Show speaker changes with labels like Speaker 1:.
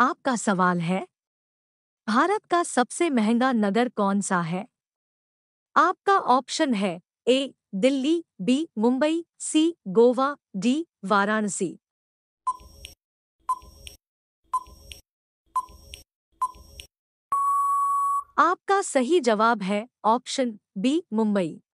Speaker 1: आपका सवाल है भारत का सबसे महंगा नगर कौन सा है आपका ऑप्शन है A Delhi B Mumbai C Goa D Varanasi आपका सही जवाब है ऑप्शन बी मुंबई